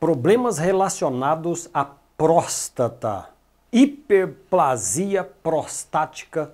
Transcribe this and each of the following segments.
problemas relacionados à próstata, hiperplasia prostática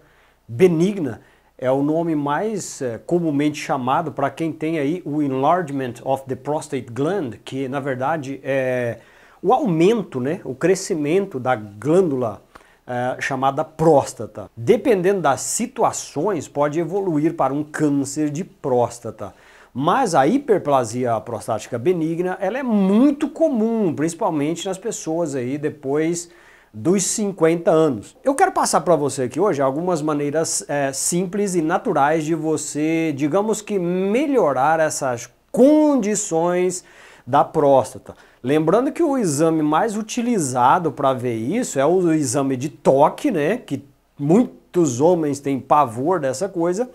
benigna, é o nome mais eh, comumente chamado para quem tem aí o enlargement of the prostate gland, que na verdade é o aumento, né, o crescimento da glândula é, chamada próstata. Dependendo das situações, pode evoluir para um câncer de próstata. Mas a hiperplasia prostática benigna, ela é muito comum, principalmente nas pessoas aí depois dos 50 anos. Eu quero passar para você aqui hoje algumas maneiras é, simples e naturais de você, digamos que melhorar essas condições da próstata. Lembrando que o exame mais utilizado para ver isso é o exame de toque, né? Que muitos homens têm pavor dessa coisa.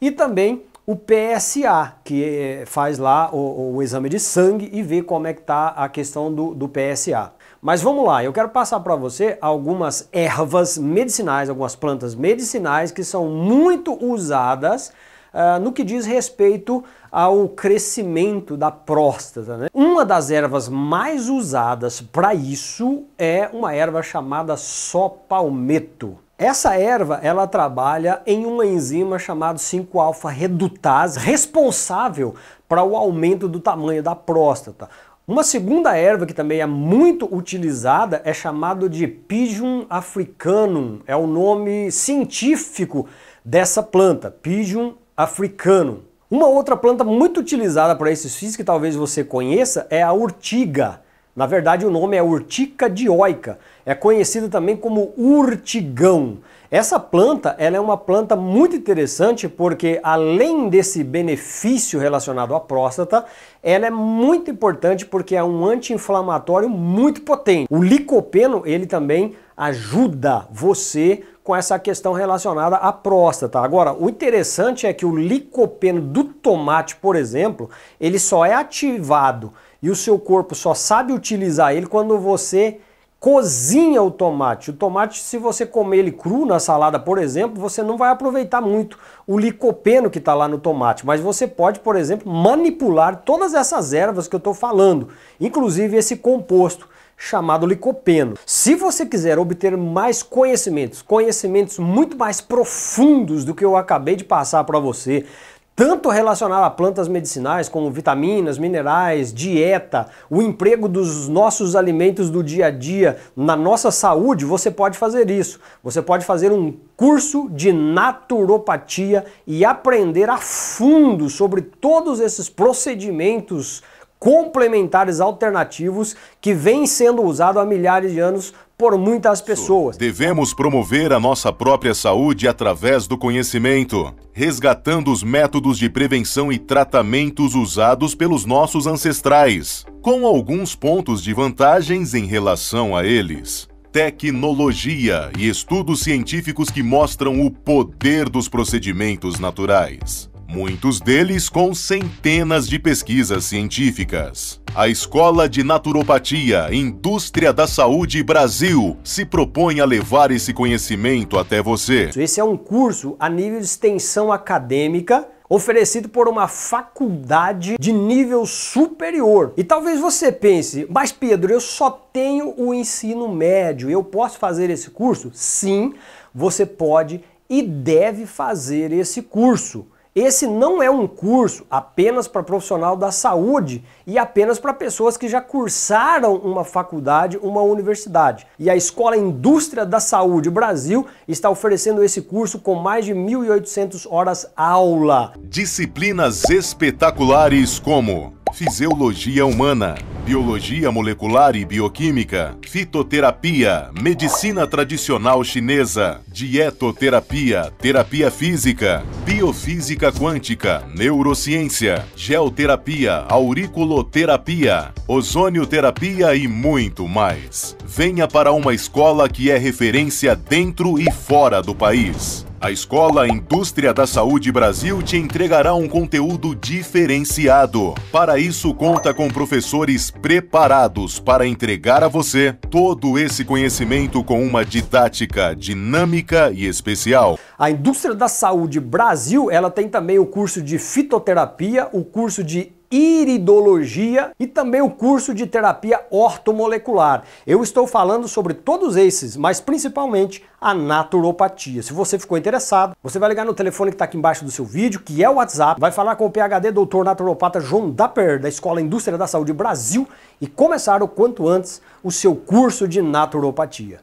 E também o PSA, que eh, faz lá o, o exame de sangue e vê como é que está a questão do, do PSA. Mas vamos lá, eu quero passar para você algumas ervas medicinais, algumas plantas medicinais que são muito usadas ah, no que diz respeito ao crescimento da próstata. Né? Uma das ervas mais usadas para isso é uma erva chamada sopalmeto. Essa erva, ela trabalha em uma enzima chamada 5-alfa redutase, responsável para o aumento do tamanho da próstata. Uma segunda erva que também é muito utilizada é chamada de Pigeon africanum, é o nome científico dessa planta, Pigeon africano. Uma outra planta muito utilizada para esses fins que talvez você conheça é a urtiga. Na verdade, o nome é urtica dioica. É conhecida também como urtigão. Essa planta ela é uma planta muito interessante porque, além desse benefício relacionado à próstata, ela é muito importante porque é um anti-inflamatório muito potente. O licopeno ele também ajuda você com essa questão relacionada à próstata. Agora, o interessante é que o licopeno do tomate, por exemplo, ele só é ativado e o seu corpo só sabe utilizar ele quando você cozinha o tomate. O tomate, se você comer ele cru na salada, por exemplo, você não vai aproveitar muito o licopeno que está lá no tomate, mas você pode, por exemplo, manipular todas essas ervas que eu estou falando, inclusive esse composto chamado licopeno. Se você quiser obter mais conhecimentos, conhecimentos muito mais profundos do que eu acabei de passar para você, tanto relacionado a plantas medicinais como vitaminas, minerais, dieta, o emprego dos nossos alimentos do dia a dia na nossa saúde, você pode fazer isso. Você pode fazer um curso de naturopatia e aprender a fundo sobre todos esses procedimentos complementares alternativos que vêm sendo usados há milhares de anos por muitas pessoas. Devemos promover a nossa própria saúde através do conhecimento, resgatando os métodos de prevenção e tratamentos usados pelos nossos ancestrais, com alguns pontos de vantagens em relação a eles. Tecnologia e estudos científicos que mostram o poder dos procedimentos naturais muitos deles com centenas de pesquisas científicas. A Escola de Naturopatia Indústria da Saúde Brasil se propõe a levar esse conhecimento até você. Esse é um curso a nível de extensão acadêmica oferecido por uma faculdade de nível superior. E talvez você pense, mas Pedro, eu só tenho o ensino médio, eu posso fazer esse curso? Sim, você pode e deve fazer esse curso. Esse não é um curso apenas para profissional da saúde e apenas para pessoas que já cursaram uma faculdade, uma universidade. E a Escola Indústria da Saúde Brasil está oferecendo esse curso com mais de 1.800 horas aula. Disciplinas espetaculares como Fisiologia humana, biologia molecular e bioquímica, fitoterapia, medicina tradicional chinesa, dietoterapia, terapia física, biofísica quântica, neurociência, geoterapia, auriculoterapia, ozonioterapia e muito mais. Venha para uma escola que é referência dentro e fora do país. A Escola Indústria da Saúde Brasil te entregará um conteúdo diferenciado. Para isso, conta com professores preparados para entregar a você todo esse conhecimento com uma didática dinâmica e especial. A Indústria da Saúde Brasil, ela tem também o curso de fitoterapia, o curso de iridologia e também o curso de terapia ortomolecular. Eu estou falando sobre todos esses, mas principalmente a naturopatia. Se você ficou interessado, você vai ligar no telefone que está aqui embaixo do seu vídeo, que é o WhatsApp, vai falar com o PhD doutor naturopata João Dapper, da Escola Indústria da Saúde Brasil, e começar o quanto antes o seu curso de naturopatia.